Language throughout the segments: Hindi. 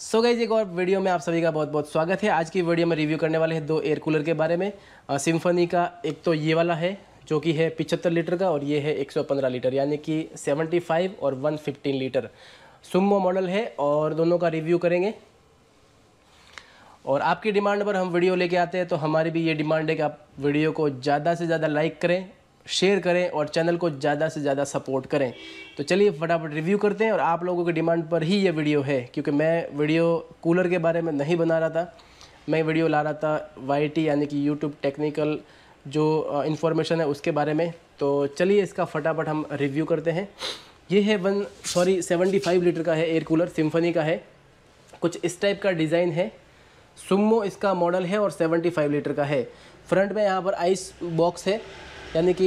सो so गई एक और वीडियो में आप सभी का बहुत बहुत स्वागत है आज की वीडियो में रिव्यू करने वाले हैं दो एयर कूलर के बारे में सिम्फनी का एक तो ये वाला है जो कि है पिछहत्तर लीटर का और ये है 115 लीटर यानी कि 75 और 115 लीटर सुमो मॉडल है और दोनों का रिव्यू करेंगे और आपकी डिमांड पर हम वीडियो लेके आते हैं तो हमारी भी ये डिमांड है कि आप वीडियो को ज़्यादा से ज़्यादा लाइक करें शेयर करें और चैनल को ज़्यादा से ज़्यादा सपोर्ट करें तो चलिए फटाफट रिव्यू करते हैं और आप लोगों की डिमांड पर ही ये वीडियो है क्योंकि मैं वीडियो कूलर के बारे में नहीं बना रहा था मैं वीडियो ला रहा था वाई यानी कि यूट्यूब टेक्निकल जो इन्फॉर्मेशन है उसके बारे में तो चलिए इसका फटाफट हम रिव्यू करते हैं ये है one sorry seventy five litre का है एयर कूलर सिम्फनी का है कुछ इस टाइप का डिज़ाइन है सुमो इसका मॉडल है और सेवेंटी फाइव लीटर का है फ्रंट में यहाँ पर आइस बॉक्स है यानी कि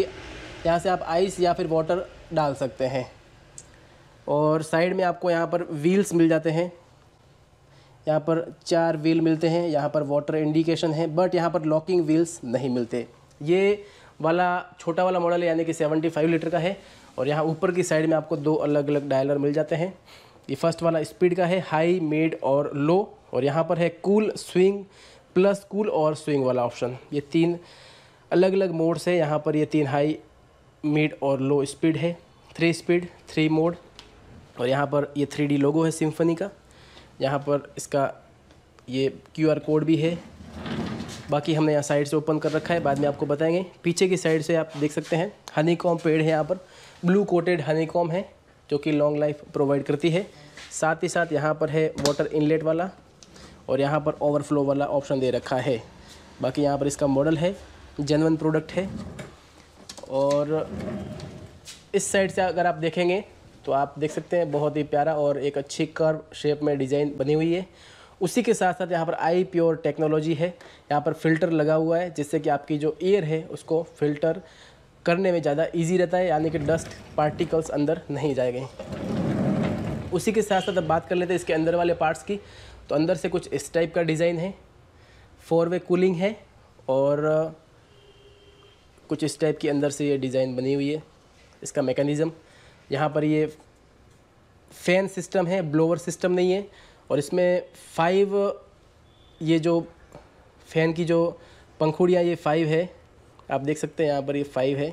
यहाँ से आप आइस या फिर वाटर डाल सकते हैं और साइड में आपको यहाँ पर व्हील्स मिल जाते हैं यहाँ पर चार व्हील मिलते हैं यहाँ पर वाटर इंडिकेशन है बट यहाँ पर लॉकिंग व्हील्स नहीं मिलते ये वाला छोटा वाला मॉडल यानी कि 75 लीटर का है और यहाँ ऊपर की साइड में आपको दो अलग अलग डायलर मिल जाते हैं ये फर्स्ट वाला स्पीड का है हाई मेड और लो और यहाँ पर है कूल स्विंग प्लस कूल और स्विंग वाला ऑप्शन ये तीन अलग अलग मोड से यहाँ पर ये तीन हाई मिड और लो स्पीड है थ्री स्पीड थ्री मोड और यहाँ पर ये थ्री डी लोगो है सिम्फनी का यहाँ पर इसका ये क्यू आर कोड भी है बाकी हमने यहाँ साइड से ओपन कर रखा है बाद में आपको बताएंगे पीछे की साइड से आप देख सकते हैं हनी कॉम पेड़ है यहाँ पर ब्लू कोटेड हनी कॉम है जो कि लॉन्ग लाइफ प्रोवाइड करती है साथ ही साथ यहाँ पर है वाटर इनलेट वाला और यहाँ पर ओवरफ्लो वाला ऑप्शन दे रखा है बाकी यहाँ पर इसका मॉडल है जनवन प्रोडक्ट है और इस साइड से अगर आप देखेंगे तो आप देख सकते हैं बहुत ही प्यारा और एक अच्छी कर्व शेप में डिज़ाइन बनी हुई है उसी के साथ साथ यहाँ पर आई प्योर टेक्नोलॉजी है यहाँ पर फिल्टर लगा हुआ है जिससे कि आपकी जो एयर है उसको फिल्टर करने में ज़्यादा इजी रहता है यानी कि डस्ट पार्टिकल्स अंदर नहीं जाएंगे उसी के साथ साथ अब बात कर लेते हैं इसके अंदर वाले पार्ट्स की तो अंदर से कुछ इस टाइप का डिज़ाइन है फोर वे कूलिंग है और कुछ इस टाइप के अंदर से ये डिज़ाइन बनी हुई है इसका मेकनिज़म यहाँ पर ये फ़ैन सिस्टम है ब्लोवर सिस्टम नहीं है और इसमें फाइव ये जो फ़ैन की जो पंखुड़ियाँ ये फाइव है आप देख सकते हैं यहाँ पर ये फाइव है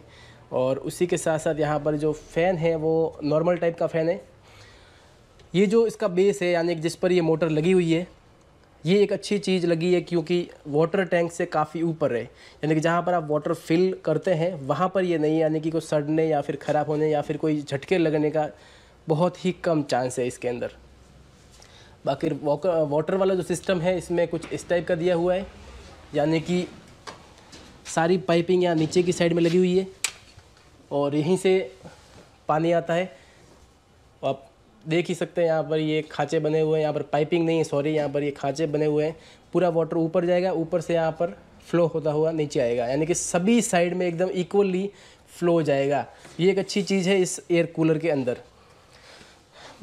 और उसी के साथ साथ यहाँ पर जो फ़ैन है वो नॉर्मल टाइप का फ़ैन है ये जो इसका बेस है यानी जिस पर ये मोटर लगी हुई है ये एक अच्छी चीज़ लगी है क्योंकि वाटर टैंक से काफ़ी ऊपर है यानी कि जहाँ पर आप वाटर फिल करते हैं वहाँ पर ये नहीं यानी कि कोई सड़ने या फिर ख़राब होने या फिर कोई झटके लगने का बहुत ही कम चांस है इसके अंदर बाकी वाटर वाला जो सिस्टम है इसमें कुछ इस टाइप का दिया हुआ है यानी कि सारी पाइपिंग यहाँ नीचे की साइड में लगी हुई है और यहीं से पानी आता है आप देख ही सकते हैं यहाँ पर ये खाँचे बने हुए हैं यहाँ पर पाइपिंग नहीं है सॉरी यहाँ पर ये खाँचे बने हुए हैं पूरा वाटर ऊपर जाएगा ऊपर से यहाँ पर फ्लो होता हुआ नीचे आएगा यानी कि सभी साइड में एकदम इक्वली फ्लो जाएगा ये एक अच्छी चीज़ है इस एयर कूलर के अंदर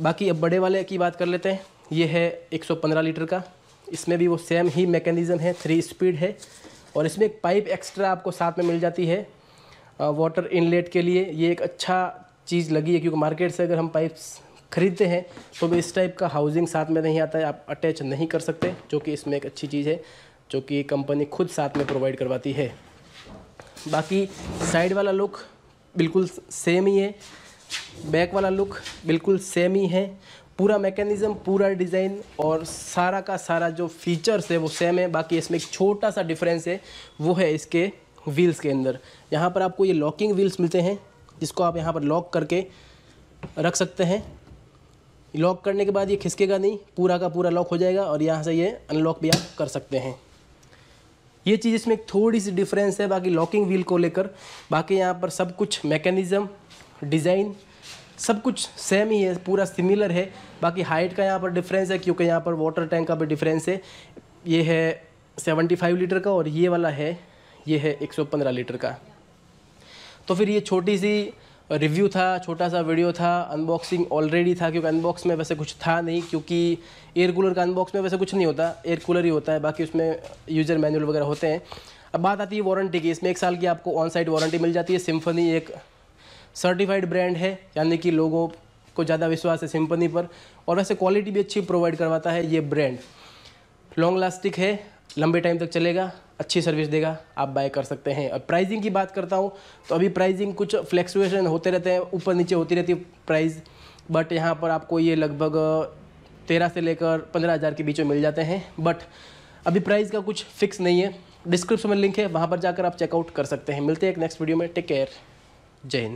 बाकी अब बड़े वाले की बात कर लेते हैं ये है 115 लीटर का इसमें भी वो सेम ही मैकेनिज़म है थ्री स्पीड है और इसमें एक पाइप एक्स्ट्रा आपको साथ में मिल जाती है वाटर इनलेट के लिए ये एक अच्छा चीज़ लगी है क्योंकि मार्केट से अगर हम पाइप्स खरीदते हैं तो भी इस टाइप का हाउसिंग साथ में नहीं आता है आप अटैच नहीं कर सकते जो कि इसमें एक अच्छी चीज़ है जो कि कंपनी खुद साथ में प्रोवाइड करवाती है बाकी साइड वाला लुक बिल्कुल सेम ही है बैक वाला लुक बिल्कुल सेम ही है पूरा मैकेनिज़्म पूरा डिज़ाइन और सारा का सारा जो फीचर्स है वो सेम है बाकी इसमें एक छोटा सा डिफरेंस है वो है इसके व्हील्स के अंदर यहाँ पर आपको ये लॉकिंग व्हील्स मिलते हैं जिसको आप यहाँ पर लॉक करके रख सकते हैं लॉक करने के बाद ये खिसकेगा नहीं पूरा का पूरा लॉक हो जाएगा और यहाँ से ये अनलॉक भी आप कर सकते हैं ये चीज़ इसमें थोड़ी सी डिफरेंस है बाकी लॉकिंग व्हील को लेकर बाकी यहाँ पर सब कुछ मैकेनिज़म डिज़ाइन सब कुछ सेम ही है पूरा सिमिलर है बाकी हाइट का यहाँ पर डिफरेंस है क्योंकि यहाँ पर वाटर टैंक का भी डिफरेंस है ये है सेवेंटी फाइव लीटर का और ये वाला है ये है एक सौ पंद्रह लीटर का तो फिर ये छोटी सी रिव्यू था छोटा सा वीडियो था अनबॉक्सिंग ऑलरेडी था क्योंकि अनबॉक्स में वैसे कुछ था नहीं क्योंकि एयर कूलर का अनबॉक्स में वैसे कुछ नहीं होता एयर कूलर ही होता है बाकी उसमें यूजर मैनुअल वगैरह होते हैं अब बात आती है वारंटी की इसमें एक साल की आपको ऑन साइट वारंटी मिल जाती है सिम्फनी एक सर्टिफाइड ब्रांड है यानी कि लोगों को ज़्यादा विश्वास है सिम्फनी पर और वैसे क्वालिटी भी अच्छी प्रोवाइड करवाता है ये ब्रांड लॉन्ग लास्टिक है लंबे टाइम तक चलेगा अच्छी सर्विस देगा आप बाय कर सकते हैं और प्राइजिंग की बात करता हूँ तो अभी प्राइजिंग कुछ फ्लैक्चुएशन होते रहते हैं ऊपर नीचे होती रहती है प्राइज बट यहाँ पर आपको ये लगभग तेरह से लेकर पंद्रह हज़ार के बीच में मिल जाते हैं बट अभी प्राइस का कुछ फिक्स नहीं है डिस्क्रिप्शन में लिंक है वहाँ पर जाकर आप चेकआउट कर सकते हैं मिलते हैं एक नेक्स्ट वीडियो में टेक केयर जय हिंद